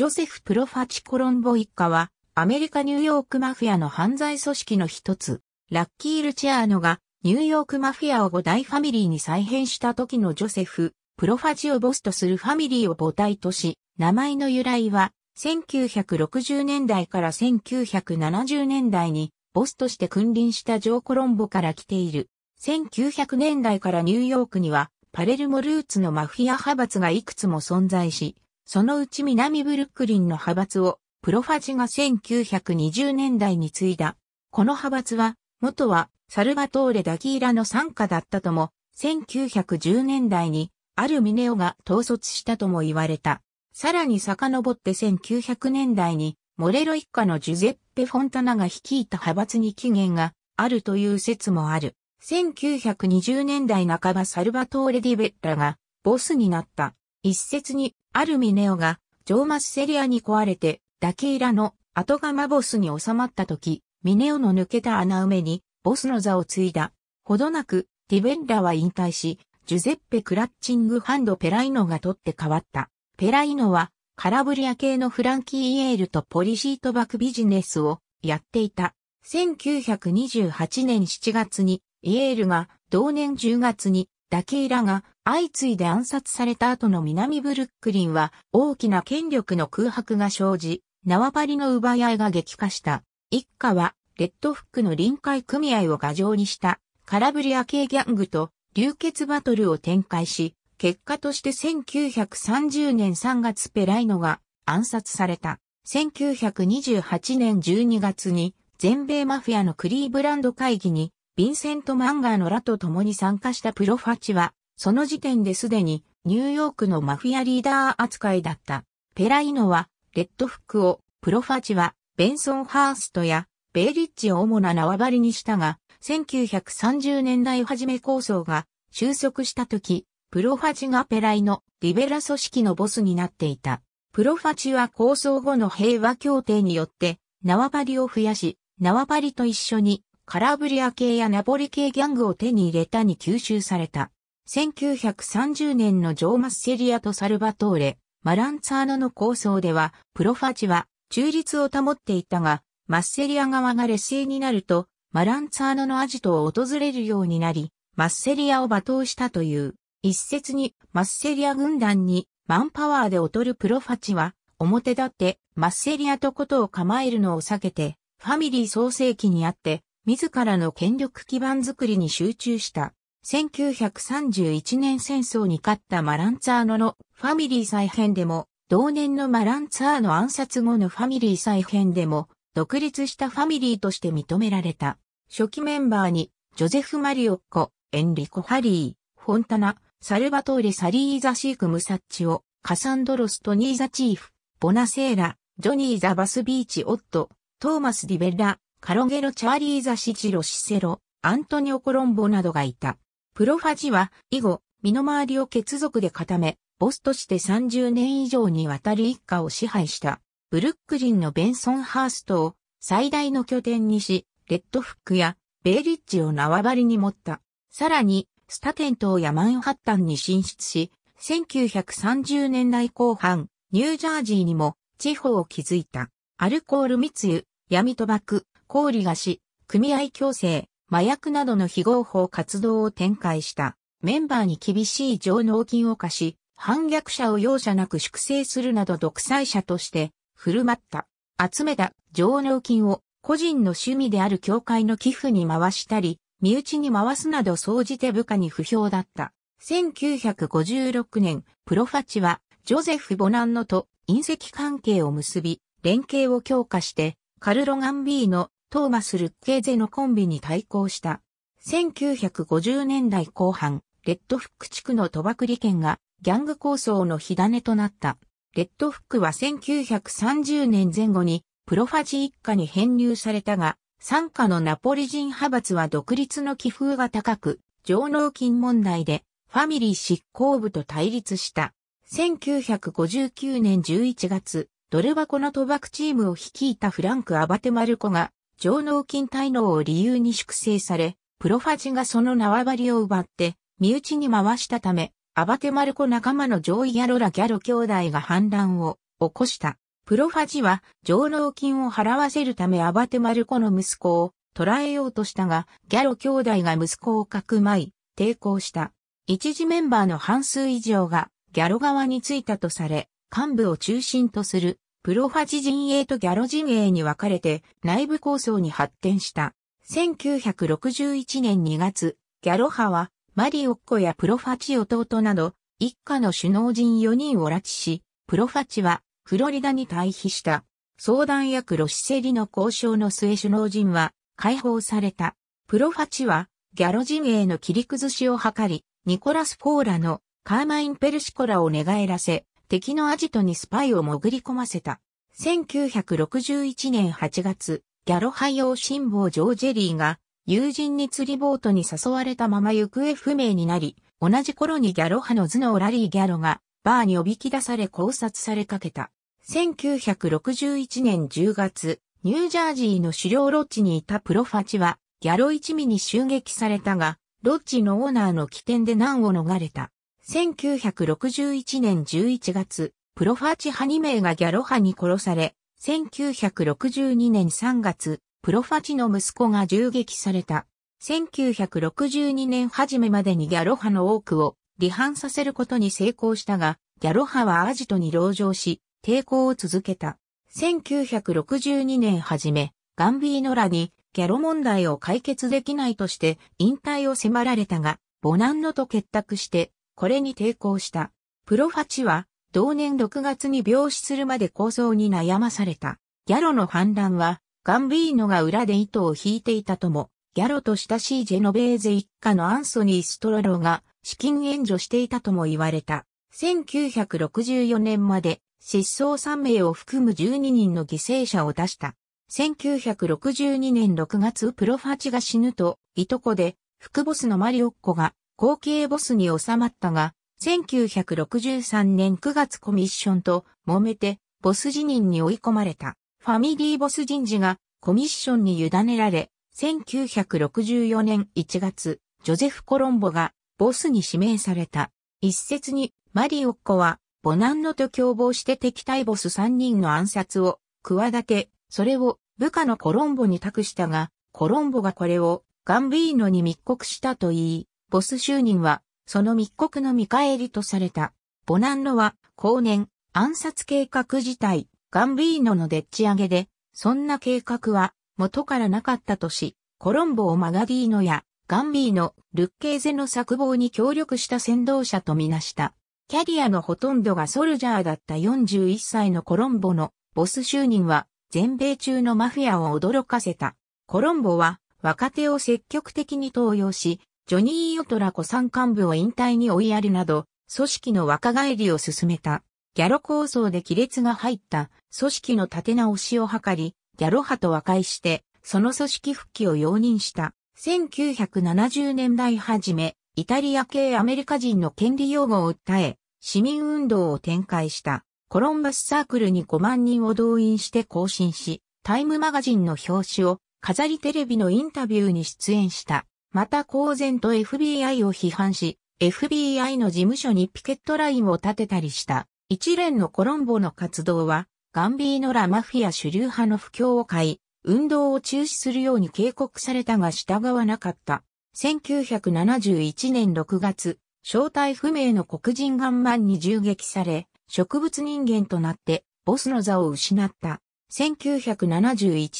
ジョセフ・プロファチ・コロンボ一家は、アメリカ・ニューヨークマフィアの犯罪組織の一つ、ラッキー・ルチアーノが、ニューヨークマフィアを5大ファミリーに再編した時のジョセフ、プロファチをボスとするファミリーを母体とし、名前の由来は、1960年代から1970年代に、ボスとして君臨したジョー・コロンボから来ている。1900年代からニューヨークには、パレルモルーツのマフィア派閥がいくつも存在し、そのうち南ブルックリンの派閥をプロファジが1920年代に継いだ。この派閥は、元はサルバトーレ・ダギーラの参加だったとも、1910年代にあるミネオが統率したとも言われた。さらに遡って1900年代に、モレロ一家のジュゼッペ・フォンタナが率いた派閥に起源があるという説もある。1920年代半ばサルバトーレ・ディベッラがボスになった。一説にアルミネオが、ジョーマスセリアに壊れて、ダキイラの後釜ボスに収まった時、ミネオの抜けた穴埋めに、ボスの座を継いだ。ほどなく、ティベッラは引退し、ジュゼッペ・クラッチング・ハンド・ペライノが取って変わった。ペライノは、カラブリア系のフランキー・イエールとポリシートバックビジネスをやっていた。1928年7月に、イエールが同年10月にダキーラが相次いで暗殺された後の南ブルックリンは大きな権力の空白が生じ、縄張りの奪い合いが激化した。一家はレッドフックの臨海組合を牙城にしたカラブリア系ギャングと流血バトルを展開し、結果として1930年3月ペライノが暗殺された。1928年12月に全米マフィアのクリーブランド会議にヴィンセント・マンガーのらと共に参加したプロファチは、その時点ですでにニューヨークのマフィアリーダー扱いだった。ペライノは、レッドフックを、プロファチは、ベンソン・ハーストや、ベイリッジを主な縄張りにしたが、1930年代初め構想が収束した時、プロファチがペライのリベラ組織のボスになっていた。プロファチは構想後の平和協定によって縄張りを増やし、縄張りと一緒にカラブリア系やナポリ系ギャングを手に入れたに吸収された。1930年のジョー・マッセリアとサルバトーレ、マランツァーノの構想では、プロファチは中立を保っていたが、マッセリア側が劣勢になると、マランツァーノのアジトを訪れるようになり、マッセリアを罵倒したという。一説に、マッセリア軍団に、マンパワーで劣るプロファチは、表立って、マッセリアとことを構えるのを避けて、ファミリー創世期にあって、自らの権力基盤づくりに集中した。1931年戦争に勝ったマランツァーノのファミリー再編でも、同年のマランツァーノ暗殺後のファミリー再編でも、独立したファミリーとして認められた。初期メンバーに、ジョゼフ・マリオッコ、エンリコ・ハリー、フォンタナ、サルバトーレ・サリーザ・シーク・ムサッチオ、カサンドロス・トニーザ・チーフ、ボナセーラ、ジョニー・ザ・バスビーチ・オット、トーマス・ディベッラ、カロゲロ・チャーリー・ザ・シジロ・シセロ、アントニオ・コロンボなどがいた。プロファジは、以後、身の回りを血族で固め、ボスとして30年以上にわたり一家を支配した。ブルックリンのベンソンハーストを最大の拠点にし、レッドフックやベイリッジを縄張りに持った。さらに、スタテン島やマンハッタンに進出し、1930年代後半、ニュージャージーにも地方を築いた。アルコール密輸、闇賭博、抗利菓し、組合共生、麻薬などの非合法活動を展開した。メンバーに厳しい上納金を課し、反逆者を容赦なく粛清するなど独裁者として振る舞った。集めた上納金を個人の趣味である教会の寄付に回したり、身内に回すなど総じて部下に不評だった。1956年、プロファチは、ジョゼフ・ボナンノと隕石関係を結び、連携を強化して、カルロ・ガンビーのトーマス・ルッケーゼのコンビに対抗した。1950年代後半、レッドフック地区の賭博利権がギャング構想の火種となった。レッドフックは1930年前後にプロファジ一家に編入されたが、参加のナポリ人派閥は独立の気風が高く、上納金問題でファミリー執行部と対立した。1959年11月、ドル箱の賭博チームを率いたフランク・アバテマルコが上脳筋滞納を理由に粛清され、プロファジがその縄張りを奪って、身内に回したため、アバテマルコ仲間のジョイ・ギャロラ・ギャロ兄弟が反乱を起こした。プロファジは上納金を払わせるためアバテマルコの息子を捕らえようとしたが、ギャロ兄弟が息子をかくまい、抵抗した。一時メンバーの半数以上がギャロ側についたとされ、幹部を中心とするプロファジ陣営とギャロ陣営に分かれて内部構想に発展した。1961年2月、ギャロ派はマリオッコやプロファチ弟など一家の首脳陣4人を拉致し、プロファチはフロリダに退避した。相談役ロシセリの交渉の末首脳陣は解放された。プロファチはギャロ陣営の切り崩しを図り、ニコラス・フォーラのカーマイン・ペルシコラを寝返らせ、敵のアジトにスパイを潜り込ませた。1961年8月、ギャロハイ王辛抱ジョージェリーが友人に釣りボートに誘われたまま行方不明になり、同じ頃にギャロハの頭脳ラリーギャロがバーにおびき出され考察されかけた。1961年10月、ニュージャージーの狩猟ロッジにいたプロファチはギャロ一味に襲撃されたが、ロッジのオーナーの起点で難を逃れた。1961年11月、プロファーチハニメイがギャロハに殺され、1962年3月、プロファチの息子が銃撃された。1962年初めまでにギャロハの多くを離反させることに成功したが、ギャロハはアジトに籠城し、抵抗を続けた。1962年初め、ガンビーノラにギャロ問題を解決できないとして引退を迫られたが、ボナンノと結託してこれに抵抗した。プロファチは、同年6月に病死するまで構想に悩まされた。ギャロの反乱は、ガンビーノが裏で糸を引いていたとも、ギャロと親しいジェノベーゼ一家のアンソニー・ストロロが資金援助していたとも言われた。1964年まで失踪3名を含む12人の犠牲者を出した。1962年6月プロファチが死ぬと、いとこで、副ボスのマリオッコが後継ボスに収まったが、1963年9月コミッションと揉めてボス辞任に追い込まれたファミリーボス人事がコミッションに委ねられ、1964年1月、ジョゼフ・コロンボがボスに指名された。一説にマリオッコはボナンノと共謀して敵対ボス3人の暗殺を企て、それを部下のコロンボに託したが、コロンボがこれをガンビーノに密告したと言い、ボス就任は、その密告の見返りとされた。ボナンロは、後年、暗殺計画自体、ガンビーノのでっち上げで、そんな計画は、元からなかったとし、コロンボをマガディーノや、ガンビーノ、ルッケーゼの策謀に協力した先導者とみなした。キャリアのほとんどがソルジャーだった41歳のコロンボのボス就任は全米中のマフィアを驚かせた。コロンボは若手を積極的に登用し、ジョニー・オトラ子産幹部を引退に追いやるなど、組織の若返りを進めた。ギャロ構想で亀裂が入った組織の立て直しを図り、ギャロ派と和解して、その組織復帰を容認した。1970年代初め、イタリア系アメリカ人の権利擁護を訴え、市民運動を展開した。コロンバスサークルに5万人を動員して更新し、タイムマガジンの表紙を飾りテレビのインタビューに出演した。また公然と FBI を批判し、FBI の事務所にピケットラインを立てたりした。一連のコロンボの活動は、ガンビーノラマフィア主流派の不況を買い、運動を中止するように警告されたが従わなかった。1971年6月、正体不明の黒人ガンマンに銃撃され、植物人間となって、ボスの座を失った。1971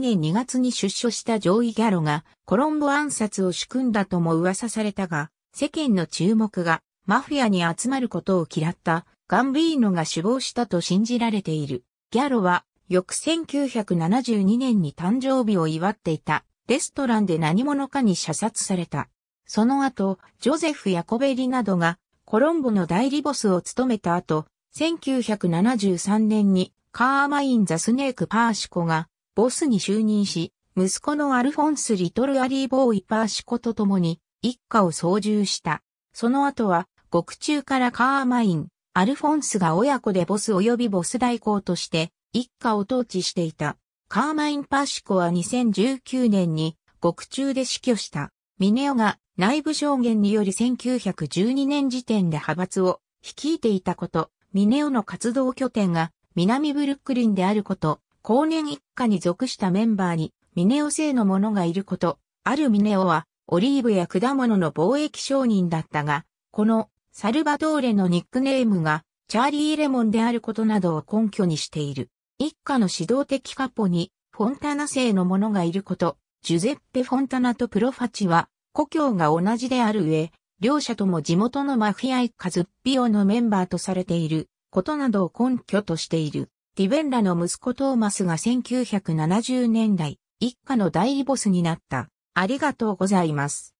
年2月に出所したジョイ・ギャロがコロンボ暗殺を仕組んだとも噂されたが、世間の注目がマフィアに集まることを嫌ったガンビーノが死亡したと信じられている。ギャロは翌1972年に誕生日を祝っていたレストランで何者かに射殺された。その後、ジョゼフ・ヤコベリなどがコロンボの代理ボスを務めた後、1973年にカーマイン・ザ・スネーク・パーシコが、ボスに就任し、息子のアルフォンス・リトル・アリー・ボーイ・パーシコと共に、一家を操縦した。その後は、獄中からカーマイン、アルフォンスが親子でボス及びボス代行として、一家を統治していた。カーマイン・パーシコは2019年に、獄中で死去した。ミネオが内部証言により1912年時点で派閥を率いていたこと、ミネオの活動拠点が南ブルックリンであること、後年一家に属したメンバーに、ミネオ製の者がいること、あるミネオは、オリーブや果物の貿易商人だったが、この、サルバドーレのニックネームが、チャーリー・レモンであることなどを根拠にしている。一家の指導的カポに、フォンタナ製の者がいること、ジュゼッペ・フォンタナとプロファチは、故郷が同じである上、両者とも地元のマフィア一家ズッピオのメンバーとされている。ことなどを根拠としている。ディベンラの息子トーマスが1970年代、一家の代理ボスになった。ありがとうございます。